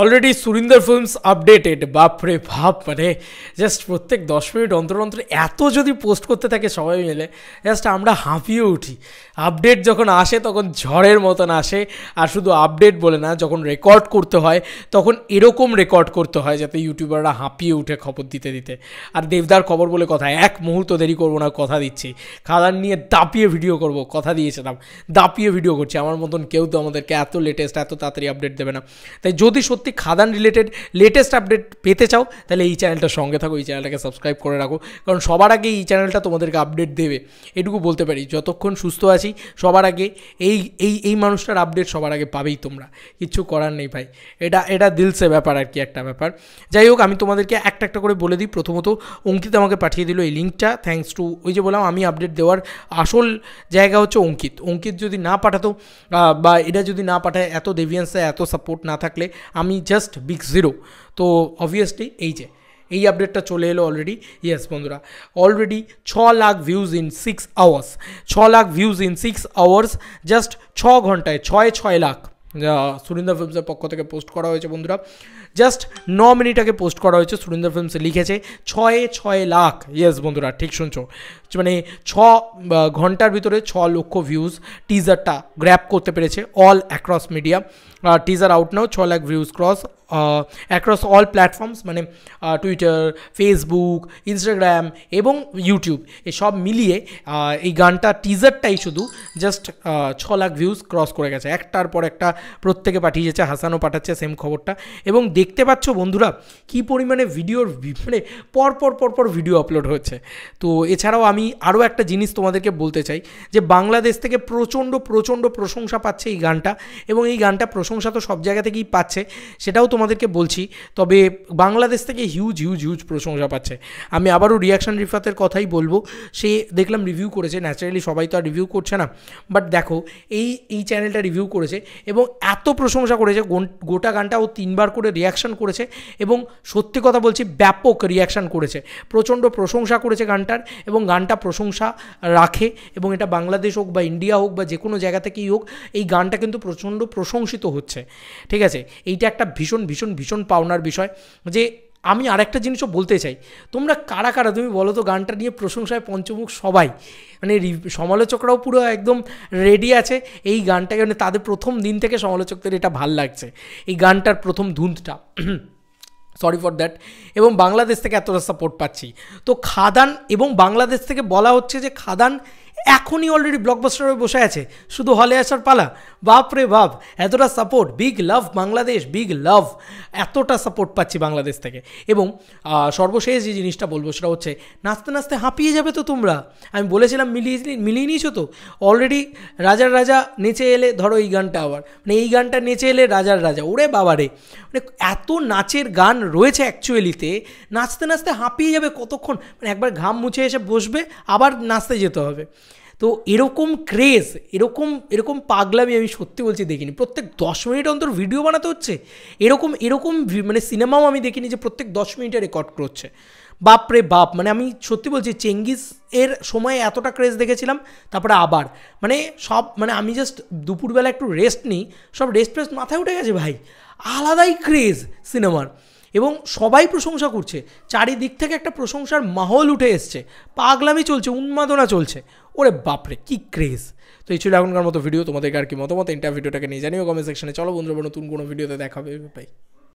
already Surinder films updated বাপরে ভাব মানে জাস্ট প্রত্যেক দশ মিনিট অন্তর অন্তর এত যদি পোস্ট করতে থাকে সবাই মিলে জাস্ট আমরা হাঁপিয়ে উঠি আপডেট যখন আসে তখন ঝড়ের মতন আসে আর শুধু আপডেট বলে না যখন রেকর্ড করতে হয় তখন এরকম রেকর্ড করতে হয় যাতে ইউটিউবাররা হাঁপিয়ে উঠে খবর দিতে দিতে আর দেবদার খবর বলে কথা এক মুহূর্ত দেরি করবো না কথা দিচ্ছি খাদার নিয়ে দাপিয়ে ভিডিও করব কথা দিয়েছিলাম দাপিয়ে ভিডিও করছি আমার মতন কেউ তো আমাদেরকে এত লেটেস্ট এত তাড়াতাড়ি আপডেট দেবে না তাই যদি সত্যি খাদান রিলেটেড লেটেস্ট আপডেট পেতে চাও তাহলে এই চ্যানেলটার সঙ্গে থাকো এই চ্যানেলটাকে সাবস্ক্রাইব করে রাখো কারণ সবার আগে এই চ্যানেলটা তোমাদেরকে আপডেট দেবে এটুকু বলতে পারি যতক্ষণ সুস্থ আছি সবার আগে এই এই এই মানুষটার আপডেট সবার আগে পাবেই তোমরা কিচ্ছু করার নেই ভাই এটা এটা দিলসে ব্যাপার আর কি একটা ব্যাপার যাই হোক আমি তোমাদেরকে একটা একটা করে বলে দিই প্রথমত অঙ্কিত আমাকে পাঠিয়ে দিল এই লিঙ্কটা থ্যাংকস টু ওই যে বললাম আমি আপডেট দেওয়ার আসল জায়গা হচ্ছে অঙ্কিত অঙ্কিত যদি না পাঠাতো বা এটা যদি না পাঠায় এত দেভিয়েন্সে এত সাপোর্ট না থাকলে আমি আমি জাস্ট বিগ জিরো তো অবভিয়াসলি এই যে এই আপডেটটা চলে এলো অলরেডি ইয়েস বন্ধুরা অলরেডি ছ lakh views in six hours ছ lakh views in six hours just ছ ঘন্টায় ছয় ছয় লাখ সুরিন্দর ফিল্মসের পক্ষ থেকে পোস্ট করা হয়েছে বন্ধুরা জাস্ট ন মিনিট আগে পোস্ট করা হয়েছে সুরিন্দর ফিল্মসে লিখেছে ছয়ে ছয় লাখ ইয়েস বন্ধুরা ঠিক শুনছো মানে ছ ঘন্টার ভিতরে ছ লক্ষ ভিউজ টিজারটা গ্র্যাপ করতে পেরেছে all across media teaser out now ছ lakh views cross across all platforms মানে টুইটার ফেসবুক ইনস্টাগ্রাম এবং ইউটিউব এসব মিলিয়ে এই গানটা টিজারটাই শুধু জাস্ট ছ লাখ ভিউজ ক্রস করে গেছে একটার পর একটা প্রত্যেকে পাঠিয়েছে হাসানও পাঠাচ্ছে সেম খবরটা এবং দেখতে পাচ্ছ বন্ধুরা কী পরিমাণে ভিডিওর মানে পরপর পরপর ভিডিও আপলোড হচ্ছে তো এছাড়াও আমি আমি আরও একটা জিনিস তোমাদেরকে বলতে চাই যে বাংলাদেশ থেকে প্রচণ্ড প্রচণ্ড প্রশংসা পাচ্ছে এই গানটা এবং এই গানটা প্রশংসা তো সব জায়গা থেকেই পাচ্ছে সেটাও তোমাদেরকে বলছি তবে বাংলাদেশ থেকে হিউজ হিউজ হিউজ প্রশংসা পাচ্ছে আমি আবারও রিয়াকশান রিফাতের কথাই বলবো সে দেখলাম রিভিউ করেছে ন্যাচারালি সবাই তো আর রিভিউ করছে না বাট দেখো এই এই চ্যানেলটা রিভিউ করেছে এবং এত প্রশংসা করেছে গোটা গানটা ও তিনবার করে রিয়াকশান করেছে এবং সত্যি কথা বলছি ব্যাপক রিয়াকশান করেছে প্রচণ্ড প্রশংসা করেছে গানটার এবং গান গানটা প্রশংসা রাখে এবং এটা বাংলাদেশ হোক বা ইন্ডিয়া হোক বা যে কোনো জায়গা থেকেই হোক এই গানটা কিন্তু প্রচণ্ড প্রশংসিত হচ্ছে ঠিক আছে এইটা একটা ভীষণ ভীষণ ভীষণ পাওনার বিষয় যে আমি আরেকটা জিনিসও বলতে চাই তোমরা কারা কারা তুমি বলো তো গানটা নিয়ে প্রশংসায় পঞ্চমুখ সবাই মানে সমালোচকরাও পুরো একদম রেডি আছে এই গানটাকে মানে তাদের প্রথম দিন থেকে সমালোচকদের এটা ভাল লাগছে এই গানটার প্রথম ধুন্ধটা সরি ফর দ্যাট এবং বাংলাদেশ থেকে এতটা সাপোর্ট পাচ্ছি তো খাদান এবং বাংলাদেশ থেকে বলা হচ্ছে যে খাদান এখনই অলরেডি ব্লকবাস্টারে বসে আছে শুধু হলে আসার পালা বাপ রে বাপ এতটা support big love Bangladesh big love এতটা সাপোর্ট পাচ্ছি বাংলাদেশ থেকে এবং সর্বশেষ যে জিনিসটা বলবো সেটা হচ্ছে নাচতে নাচতে হাঁপিয়ে যাবে তো তোমরা আমি বলেছিলাম মিলিয়ে মিলিয়ে নিয়েছো তো অলরেডি রাজার রাজা নেচে এলে ধরো এই গানটা আবার মানে এই গানটা নেচে এলে রাজার রাজা ওরে বাবারে মানে এত নাচের গান রয়েছে অ্যাকচুয়ালিতে নাচতে নাচতে হাঁপিয়ে যাবে কতক্ষণ মানে একবার ঘাম মুছে এসে বসবে আবার নাচতে যেতে হবে তো এরকম ক্রেজ এরকম এরকম পাগলামি আমি সত্যি বলছি দেখিনি প্রত্যেক দশ মিনিট অন্তর ভিডিও বানাতে হচ্ছে এরকম এরকম মানে সিনেমাও আমি দেখিনি যে প্রত্যেক দশ মিনিটে রেকর্ড করছে বাপরে বাপ মানে আমি সত্যি বলছি চেঙ্গিস এর সময় এতটা ক্রেজ দেখেছিলাম তারপরে আবার মানে সব মানে আমি জাস্ট দুপুরবেলা একটু রেস্ট নিই সব রেস্ট ফেস্ট মাথায় উঠে গেছে ভাই আলাদাই ক্রেজ সিনেমার এবং সবাই প্রশংসা করছে চারিদিক থেকে একটা প্রশংসার মাহল উঠে এসছে পাগলামি চলছে উন্মাদনা চলছে ওরে বাপরে কি ক্রেজ তো এই ছিল এখনকার মতো ভিডিও তোমাদের আর কি মতামত ইন্টার ভিডিওটাকে নিয়ে জানিও কমেন্ট সেকশনে চলো বন্ধুরা নতুন কোনো ভিডিওতে দেখাবে বাই